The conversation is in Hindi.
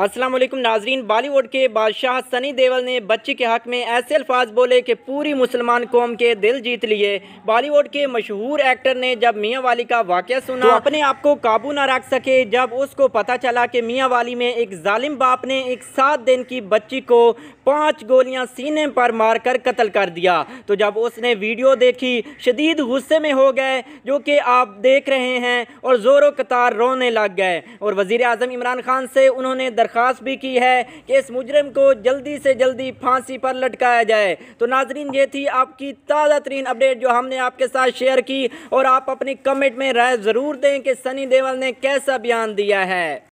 असलम नाजरीन बॉलीवुड के बादशाह सनी देवल ने बच्ची के हक़ में ऐसे अल्फाज बोले कि पूरी मुसलमान कौम के दिल जीत लिए बॉलीवुड के मशहूर एक्टर ने जब मियाँ वाली का वाक़ सुना तो अपने आप को काबू ना रख सके जब उसको पता चला कि मियाँ वाली में एक ालिम बाप ने एक सात दिन की बच्ची को पाँच गोलियाँ सीने पर मार कर कत्ल कर दिया तो जब उसने वीडियो देखी शदीद गुस्से में हो गए जो कि आप देख रहे हैं और ज़ोर कतार रोने लग गए और वज़ी अजम इमरान खान से उन्होंने दरख्वास्त भी की है कि इस मुजरम को जल्दी से जल्दी फांसी पर लटकाया जाए तो नाजरीन ये थी आपकी ताज़ा तरीन अपडेट जो हमने आपके साथ शेयर की और आप अपनी कमेंट में राय ज़रूर दें कि सनी देवल ने कैसा बयान दिया है